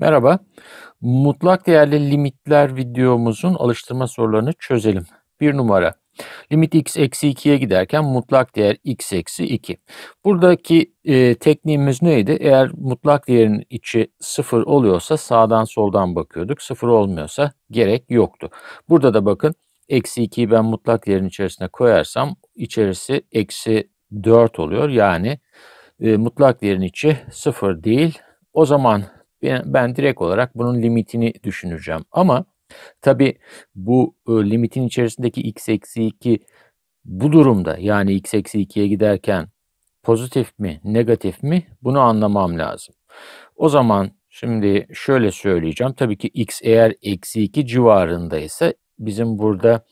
Merhaba. Mutlak değerli limitler videomuzun alıştırma sorularını çözelim. Bir numara. Limit x eksi 2'ye giderken mutlak değer x eksi 2. Buradaki e, tekniğimiz neydi? Eğer mutlak değerin içi 0 oluyorsa sağdan soldan bakıyorduk. 0 olmuyorsa gerek yoktu. Burada da bakın eksi 2'yi ben mutlak değerin içerisine koyarsam içerisi eksi 4 oluyor. Yani e, mutlak değerin içi 0 değil. O zaman ben direkt olarak bunun limitini düşüneceğim. Ama tabi bu e, limitin içerisindeki x eksi 2 bu durumda yani x eksi 2'ye giderken pozitif mi negatif mi bunu anlamam lazım. O zaman şimdi şöyle söyleyeceğim. Tabii ki x eğer eksi 2 civarındaysa bizim burada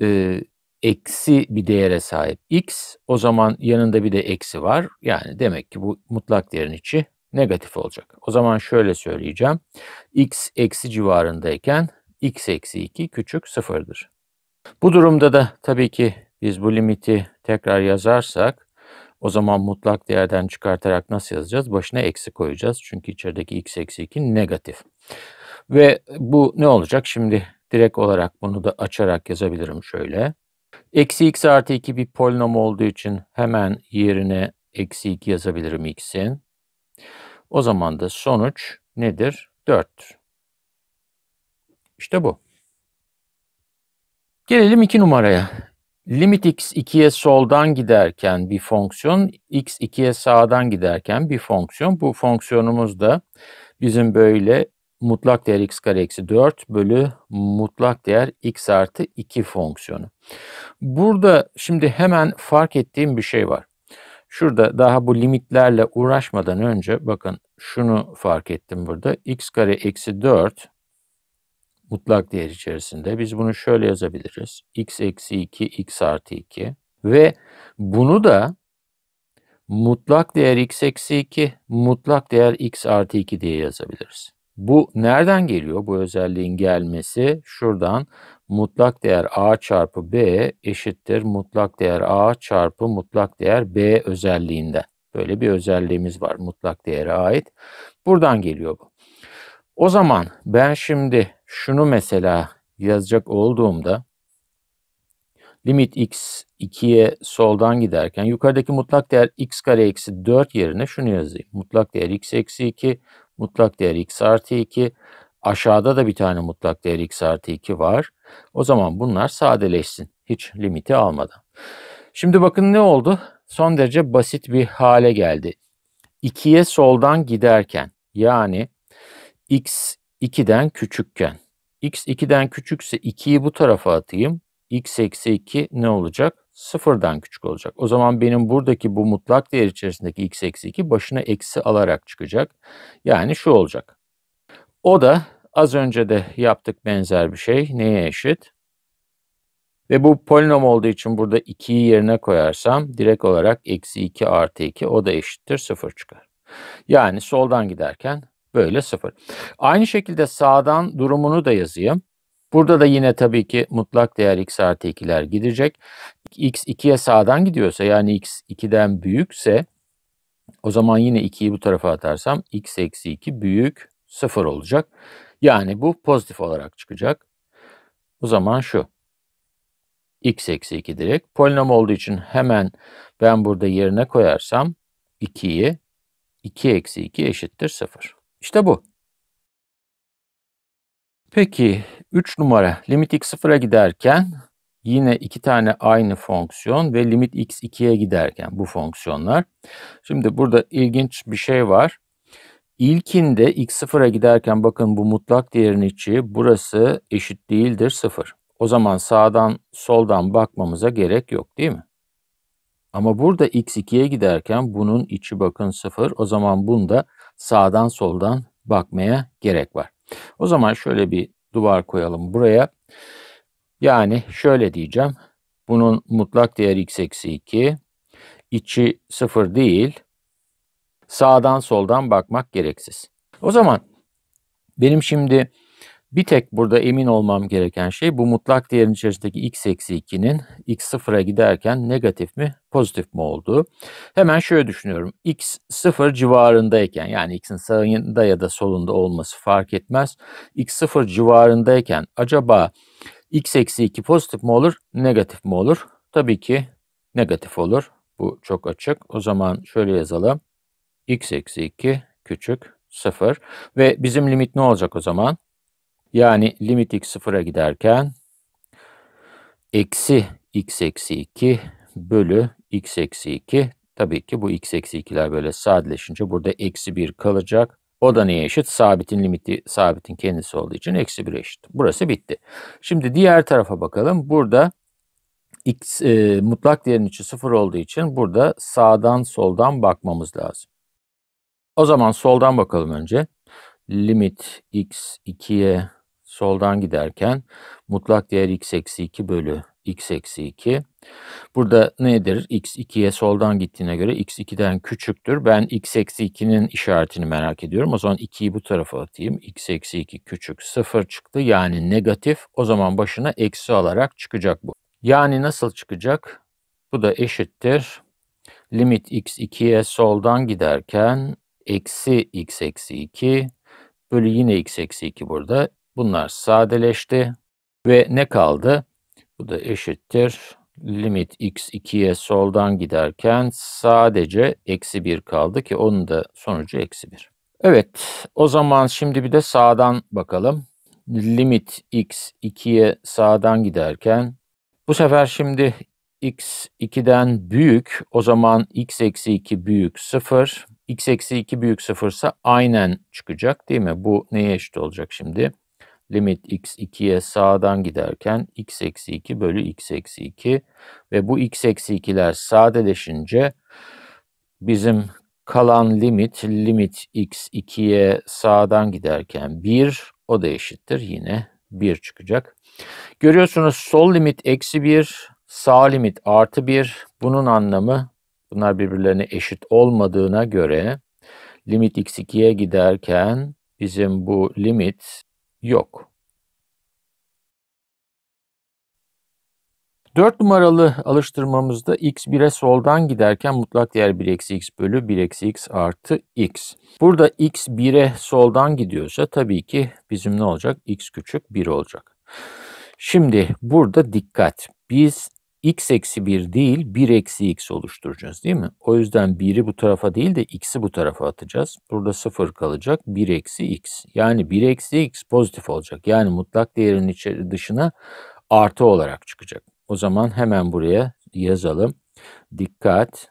e, eksi bir değere sahip x o zaman yanında bir de eksi var. Yani demek ki bu mutlak değerin içi negatif olacak. O zaman şöyle söyleyeceğim. x eksi civarındayken x eksi 2 küçük sıfırdır. Bu durumda da tabii ki biz bu limiti tekrar yazarsak o zaman mutlak değerden çıkartarak nasıl yazacağız? Başına eksi koyacağız. Çünkü içerideki x eksi 2 negatif. Ve bu ne olacak? Şimdi direkt olarak bunu da açarak yazabilirim şöyle. Eksi x artı 2 bir polinom olduğu için hemen yerine eksi 2 yazabilirim x'in. O zaman da sonuç nedir? 4'tür. İşte bu. Gelelim 2 numaraya. Limit x 2'ye soldan giderken bir fonksiyon, x 2'ye sağdan giderken bir fonksiyon. Bu fonksiyonumuz da bizim böyle mutlak değer x kare eksi 4 bölü mutlak değer x artı 2 fonksiyonu. Burada şimdi hemen fark ettiğim bir şey var. Şurada daha bu limitlerle uğraşmadan önce bakın şunu fark ettim burada. x kare eksi 4 mutlak değer içerisinde. Biz bunu şöyle yazabiliriz. x eksi 2, x artı 2 ve bunu da mutlak değer x eksi 2, mutlak değer x artı 2 diye yazabiliriz. Bu nereden geliyor bu özelliğin gelmesi? Şuradan mutlak değer a çarpı b eşittir mutlak değer a çarpı mutlak değer b özelliğinde Böyle bir özelliğimiz var mutlak değere ait. Buradan geliyor bu. O zaman ben şimdi şunu mesela yazacak olduğumda limit x 2'ye soldan giderken yukarıdaki mutlak değer x kare eksi 4 yerine şunu yazayım. Mutlak değer x eksi 2 Mutlak değer x artı 2. Aşağıda da bir tane mutlak değer x artı 2 var. O zaman bunlar sadeleşsin. Hiç limiti almadan. Şimdi bakın ne oldu? Son derece basit bir hale geldi. 2'ye soldan giderken yani x 2'den küçükken x 2'den küçükse 2'yi bu tarafa atayım. x eksi 2 ne olacak? sıfırdan küçük olacak. O zaman benim buradaki bu mutlak değer içerisindeki x eksi 2 başına eksi alarak çıkacak. Yani şu olacak. O da az önce de yaptık benzer bir şey. Neye eşit? Ve bu polinom olduğu için burada 2'yi yerine koyarsam direkt olarak eksi 2 artı 2 o da eşittir 0 çıkar. Yani soldan giderken böyle 0. Aynı şekilde sağdan durumunu da yazayım. Burada da yine tabii ki mutlak değer x artı 2'ler gidecek. x 2'ye sağdan gidiyorsa yani x 2'den büyükse o zaman yine 2'yi bu tarafa atarsam x eksi 2 büyük 0 olacak. Yani bu pozitif olarak çıkacak. O zaman şu x eksi 2 direkt. Polinom olduğu için hemen ben burada yerine koyarsam 2'yi 2 eksi 2 eşittir 0. İşte bu. Peki 3 numara limit x sıfıra giderken yine iki tane aynı fonksiyon ve limit x 2'ye giderken bu fonksiyonlar. Şimdi burada ilginç bir şey var. İlkinde x sıfıra giderken bakın bu mutlak değerin içi burası eşit değildir sıfır. O zaman sağdan soldan bakmamıza gerek yok değil mi? Ama burada x2'ye giderken bunun içi bakın sıfır. O zaman bunda sağdan soldan bakmaya gerek var. O zaman şöyle bir duvar koyalım buraya. Yani şöyle diyeceğim. Bunun mutlak değeri x eksi 2. İçi 0 değil. Sağdan soldan bakmak gereksiz. O zaman benim şimdi bir tek burada emin olmam gereken şey bu mutlak değerin içerisindeki x eksi 2'nin x sıfıra giderken negatif mi pozitif mi olduğu. Hemen şöyle düşünüyorum. x sıfır civarındayken yani x'in sağında ya da solunda olması fark etmez. x sıfır civarındayken acaba x eksi 2 pozitif mi olur negatif mi olur? Tabii ki negatif olur. Bu çok açık. O zaman şöyle yazalım. x eksi 2 küçük 0 ve bizim limit ne olacak o zaman? Yani limit x sıfıra giderken eksi x eksi 2 bölü x eksi 2. Tabii ki bu x eksi 2'ler böyle sadeleşince burada eksi 1 kalacak. O da neye eşit? Sabitin limiti, sabitin kendisi olduğu için eksi 1 eşit. Burası bitti. Şimdi diğer tarafa bakalım. Burada x e, mutlak değerin içi 0 olduğu için burada sağdan soldan bakmamız lazım. O zaman soldan bakalım önce. Limit x 2'ye soldan giderken mutlak değer x eksi 2 bölü x eksi 2. Burada nedir? x 2'ye soldan gittiğine göre x 2'den küçüktür. Ben x eksi 2'nin işaretini merak ediyorum. O zaman 2'yi bu tarafa atayım. x eksi 2 küçük 0 çıktı. Yani negatif. O zaman başına eksi alarak çıkacak bu. Yani nasıl çıkacak? Bu da eşittir. Limit x 2'ye soldan giderken eksi x eksi 2 bölü yine x eksi 2 burada Bunlar sadeleşti ve ne kaldı? Bu da eşittir. Limit x 2'ye soldan giderken sadece eksi 1 kaldı ki onun da sonucu eksi 1. Evet o zaman şimdi bir de sağdan bakalım. Limit x 2'ye sağdan giderken bu sefer şimdi x 2'den büyük o zaman x eksi 2 büyük 0. x eksi 2 büyük 0 aynen çıkacak değil mi? Bu neye eşit olacak şimdi? limit x2'ye sağdan giderken x eksi 2 bölü x eksi 2 ve bu x eksi 2'ler sadeleşince bizim kalan limit limit x2'ye sağdan giderken 1 o da eşittir yine 1 çıkacak. Görüyorsunuz sol limit eksi 1 sağ limit artı 1 bunun anlamı bunlar birbirlerine eşit olmadığına göre limit x2'ye giderken bizim bu limit yok. 4 numaralı alıştırmamızda x 1'e soldan giderken mutlak değer 1 eksi x bölü 1 eksi x artı x. Burada x 1'e soldan gidiyorsa tabii ki bizim ne olacak? x küçük 1 olacak. Şimdi burada dikkat. Biz x eksi 1 değil 1 eksi x oluşturacağız değil mi? O yüzden 1'i bu tarafa değil de x'i bu tarafa atacağız. Burada 0 kalacak 1 eksi x. Yani 1 eksi x pozitif olacak. Yani mutlak değerin içeri dışına artı olarak çıkacak. O zaman hemen buraya yazalım. Dikkat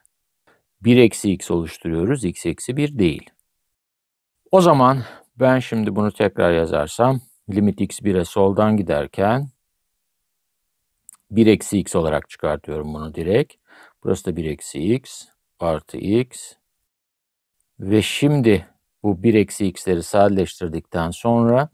1 eksi x oluşturuyoruz. x eksi 1 değil. O zaman ben şimdi bunu tekrar yazarsam limit x1'e soldan giderken 1 eksi x olarak çıkartıyorum bunu direkt. Burası da 1 eksi x artı x. Ve şimdi bu 1 eksi x'leri sadeleştirdikten sonra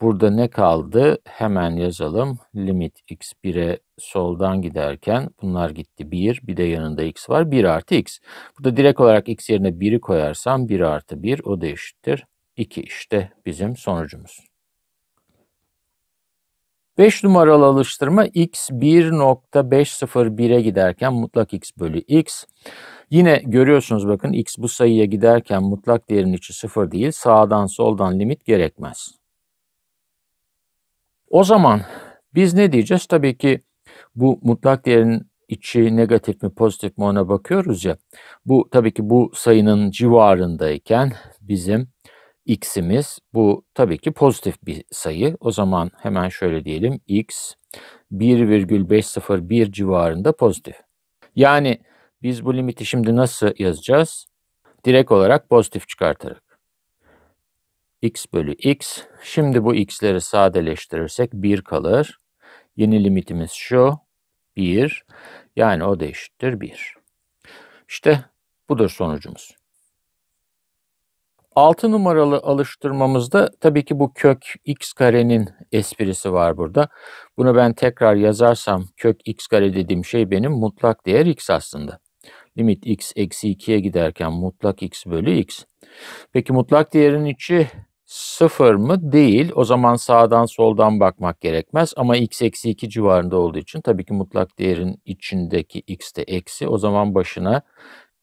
burada ne kaldı? Hemen yazalım. Limit x 1'e soldan giderken bunlar gitti 1. Bir de yanında x var. 1 artı x. Burada direkt olarak x yerine 1'i koyarsam 1 artı 1 o da eşittir. 2 işte bizim sonucumuz. 5 numaralı alıştırma x 1.501'e giderken mutlak x bölü x. Yine görüyorsunuz bakın x bu sayıya giderken mutlak değerin içi 0 değil sağdan soldan limit gerekmez. O zaman biz ne diyeceğiz? Tabii ki bu mutlak değerin içi negatif mi pozitif mi ona bakıyoruz ya. Bu tabii ki bu sayının civarındayken bizim x'imiz. Bu tabii ki pozitif bir sayı. O zaman hemen şöyle diyelim x 1,501 civarında pozitif. Yani biz bu limiti şimdi nasıl yazacağız? Direkt olarak pozitif çıkartarak. x bölü x. Şimdi bu x'leri sadeleştirirsek 1 kalır. Yeni limitimiz şu. 1. Yani o da eşittir 1. İşte budur sonucumuz. 6 numaralı alıştırmamızda tabii ki bu kök x karenin esprisi var burada. Bunu ben tekrar yazarsam kök x kare dediğim şey benim mutlak değer x aslında. Limit x eksi 2'ye giderken mutlak x bölü x. Peki mutlak değerin içi sıfır mı? Değil. O zaman sağdan soldan bakmak gerekmez. Ama x eksi 2 civarında olduğu için tabii ki mutlak değerin içindeki x de eksi. O zaman başına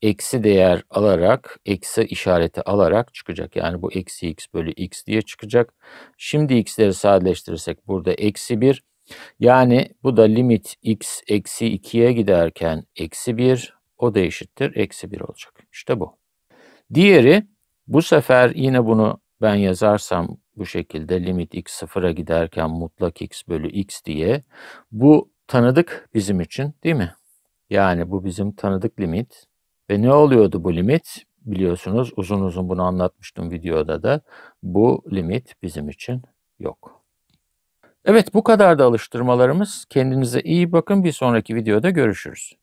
eksi değer alarak, eksi işareti alarak çıkacak. Yani bu eksi x bölü x diye çıkacak. Şimdi x'leri sadeleştirirsek burada eksi 1. Yani bu da limit x eksi 2'ye giderken eksi 1. O da eşittir. Eksi 1 olacak. İşte bu. Diğeri bu sefer yine bunu ben yazarsam bu şekilde limit x sıfıra giderken mutlak x bölü x diye. Bu tanıdık bizim için değil mi? Yani bu bizim tanıdık limit. Ve ne oluyordu bu limit? Biliyorsunuz uzun uzun bunu anlatmıştım videoda da. Bu limit bizim için yok. Evet bu kadar da alıştırmalarımız. Kendinize iyi bakın. Bir sonraki videoda görüşürüz.